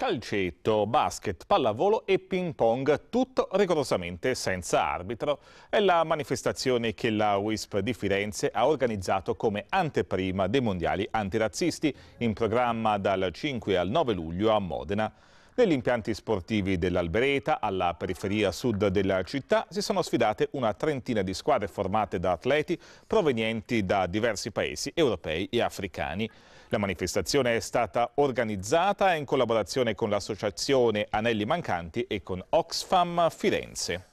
calcetto, basket, pallavolo e ping pong, tutto rigorosamente senza arbitro. È la manifestazione che la WISP di Firenze ha organizzato come anteprima dei mondiali antirazzisti, in programma dal 5 al 9 luglio a Modena. Negli impianti sportivi dell'Albereta, alla periferia sud della città, si sono sfidate una trentina di squadre formate da atleti provenienti da diversi paesi europei e africani. La manifestazione è stata organizzata in collaborazione con l'associazione Anelli Mancanti e con Oxfam Firenze.